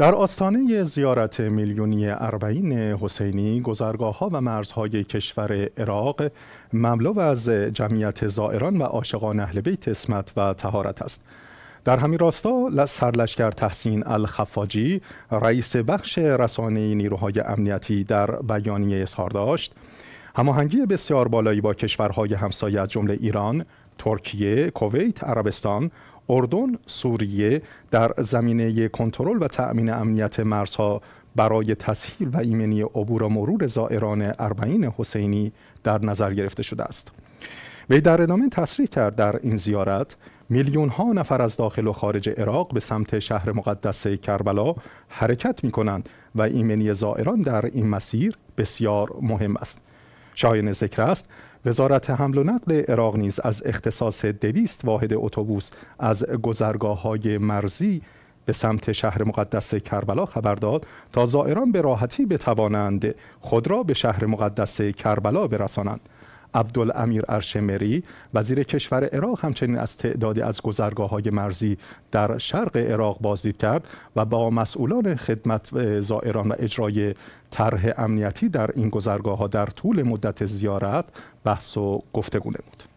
در آستانه زیارت میلیونی اربعین حسینی گذرگاه و مرزهای کشور عراق مملو از جمعیت زائران و عاشقان اهل بیت اسمت و تهارت است در همین راستا سرلشکر تحسین الخفاجی رئیس بخش رسانه نیروهای امنیتی در بیانیه اظهار داشت هماهنگی بسیار بالایی با کشورهای همسایه جمله ایران ترکیه، کویت، عربستان، اردن سوریه در زمینه کنترل و تأمین امنیت مرزها برای تسهیل و ایمنی عبور و مرور زائران اربعین حسینی در نظر گرفته شده است وی در ادامه تصریح کرد در این زیارت میلیون ها نفر از داخل و خارج عراق به سمت شهر مقدس کربلا حرکت می کنند و ایمنی زائران در این مسیر بسیار مهم است شایان ذکر است وزارت حمل و نقل عراق نیز از اختصاص دویست واحد اتوبوس از گذرگاه های مرزی به سمت شهر مقدس کربلا خبر داد تا زائران به راحتی بتوانند خود را به شهر مقدس کربلا برسانند عبدالامیر ارشمری وزیر کشور عراق همچنین از تعدادی از گذرگاه های مرزی در شرق عراق بازدید کرد و با مسئولان خدمت زائران و اجرای طرح امنیتی در این گذرگاه ها در طول مدت زیارت بحث و گفتگو نمود.